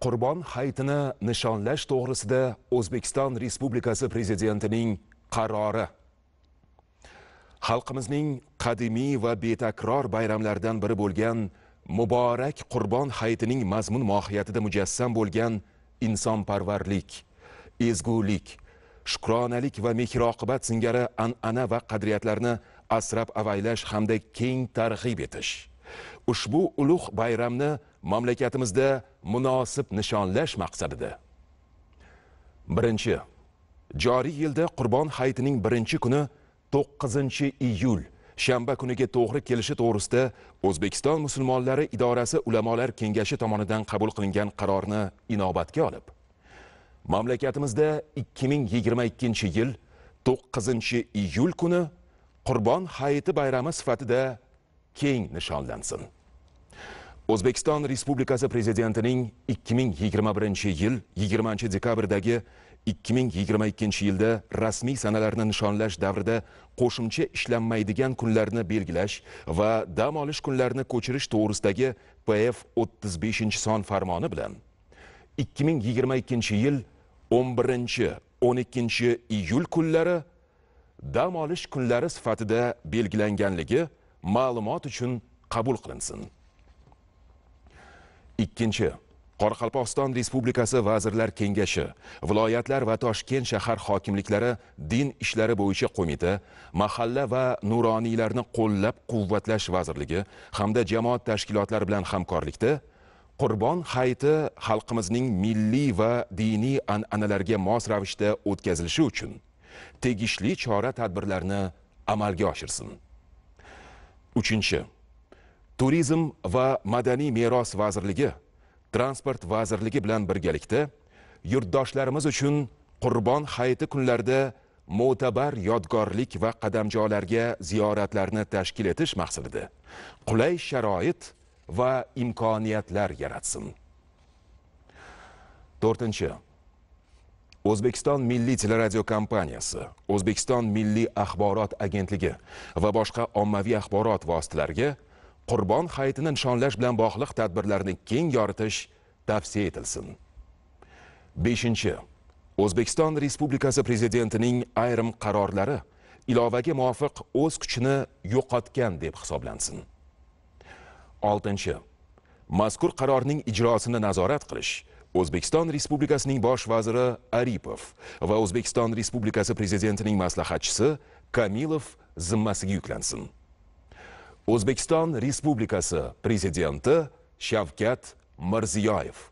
qurbon hayitini nishonlash to'g'risida o'zbekiston respublikasi prezidentining qarori xalqimizning qadimiy va betakror bayramlaridan biri bo'lgan muborak qurbon hayitining mazmun mohiyatida mujassam bo'lgan insonparvarlik ezgulik shukronalik va mehr oqibat singari an'ana va qadriyatlarni asrab avaylash hamda keng targ'ib etish ushbu ulug' bayramni mamlakatimizda munosib nishonlash maqsadida birinchi joriy yilda qurbon hayitining birinchi kuni to'qqizinchi iyul shanba kuniga to'g'ri kelishi to'g'risida o'zbekiston musulmonlari idorasi ulamolar kengashi tomonidan qabul qilingan qarorni inobatga olib mamlakatimizda 2022 yil 9 iyul kuni qurbon hayiti bayrami sifatida keng nishonlansin o'zbekiston respublikasi prezidentining 2021 yil 20 dekabrdagi 2022 yilda rasmiy sanalarni nishonlash davrida qo'shimcha ishlanmaydigan kunlarni belgilash va dam olish kunlarini ko'chirish to'g'risidagi pf 35 son farmoni bilan 2022 yil 11-12 iyul kunlari dam olish kunlari sifatida belgilanganligi ma'lumot uchun qabul qilinsin ikkinchi qoraqalpog'iston respublikasi vazirlar kengashi viloyatlar va toshkent shahar hokimliklari din ishlari bo'yicha qo'mita mahalla va nuroniylarni qo'llab quvvatlash vazirligi hamda jamoat tashkilotlari bilan hamkorlikda qurbon hayiti xalqimizning milliy va diniy an'analarga mos ravishda o'tkazilishi uchun tegishli chora tadbirlarni amalga oshirsin uchinchi turizm va madaniy meros vazirligi transport vazirligi bilan birgalikda yurtdoshlarimiz uchun qurbon hayiti kunlarida mo'tabar yodgorlik va qadamjolarga ziyoratlarni tashkil etish maqsadida qulay sharoit va imkoniyatlar yaratsin 4. o'zbekiston milliy teleradiokompaniyasi o'zbekiston milliy axborot agentligi va boshqa ommaviy axborot vositalariga qurbon hayitini nishonlash bilan bog'liq tadbirlarni keng yoritish tavsiya etilsin 5. o'zbekiston respublikasi prezidentining ayrim qarorlari ilovaga muvofiq o'z kuchini yo'qotgan deb hisoblansin 6. mazkur qarorning ijrosini nazorat qilish o'zbekiston respublikasining bosh vaziri aripov va o'zbekiston respublikasi prezidentining maslahatchisi kamilov zimmasiga yuklansin o'zbekiston respublikasi prezidenti shavkat mirziyoyev